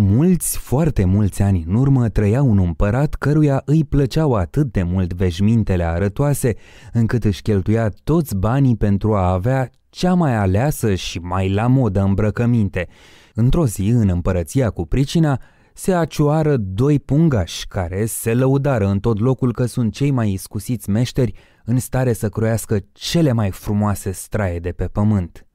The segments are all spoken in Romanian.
mulți, foarte mulți ani în urmă trăia un împărat căruia îi plăceau atât de mult veșmintele arătoase, încât își cheltuia toți banii pentru a avea cea mai aleasă și mai la modă îmbrăcăminte. Într-o zi, în împărăția cu pricina, se acioară doi pungași care se lăudară în tot locul că sunt cei mai iscusiți meșteri în stare să croiască cele mai frumoase straie de pe pământ.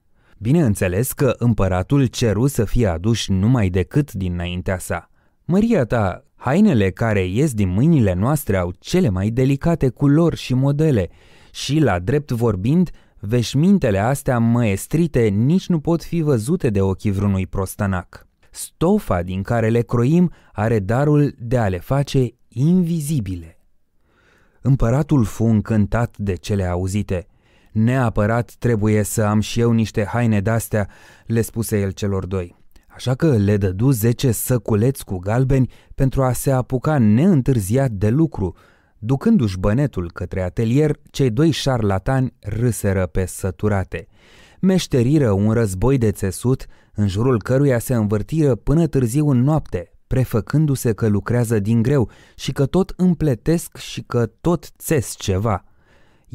Bineînțeles că împăratul ceru să fie aduși numai decât dinaintea sa. Măria ta, hainele care ies din mâinile noastre au cele mai delicate culori și modele și, la drept vorbind, veșmintele astea măestrite nici nu pot fi văzute de ochii vreunui prostanac. Stofa din care le croim are darul de a le face invizibile. Împăratul fu încântat de cele auzite – Neapărat trebuie să am și eu niște haine de-astea, le spuse el celor doi. Așa că le dădu zece săculeți cu galbeni pentru a se apuca neîntârziat de lucru. Ducându-și bănetul către atelier, cei doi șarlatani râseră pe săturate. Meșteriră un război de țesut, în jurul căruia se învârtiră până târziu în noapte, prefăcându-se că lucrează din greu și că tot împletesc și că tot țes ceva –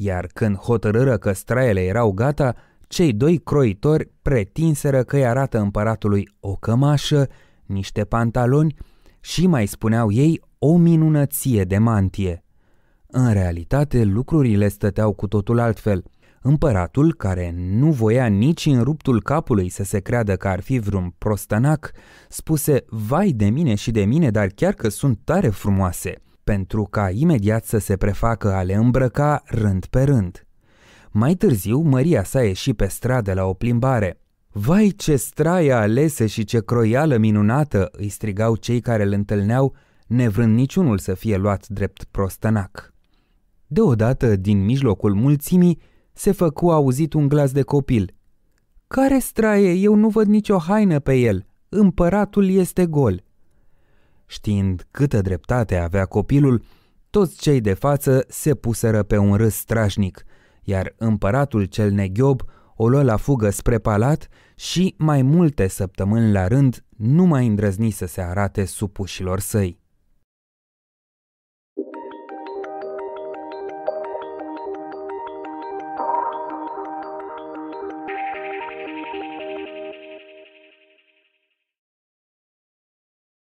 iar când hotărâră că straele erau gata, cei doi croitori pretinseră că i arată împăratului o cămașă, niște pantaloni și mai spuneau ei o minunăție de mantie. În realitate, lucrurile stăteau cu totul altfel. Împăratul, care nu voia nici în ruptul capului să se creadă că ar fi vreun prostănac, spuse, vai de mine și de mine, dar chiar că sunt tare frumoase – pentru ca imediat să se prefacă a le îmbrăca rând pe rând. Mai târziu, Maria s-a ieșit pe stradă la o plimbare. Vai ce straie alese și ce croială minunată!" îi strigau cei care îl întâlneau, nevrând niciunul să fie luat drept prostănac. Deodată, din mijlocul mulțimii, se făcu auzit un glas de copil. Care straie? Eu nu văd nicio haină pe el. Împăratul este gol. Știind câtă dreptate avea copilul, toți cei de față se puseră pe un râs strașnic, iar împăratul cel neghiob o luă la fugă spre palat și mai multe săptămâni la rând nu mai îndrăzni să se arate supușilor săi.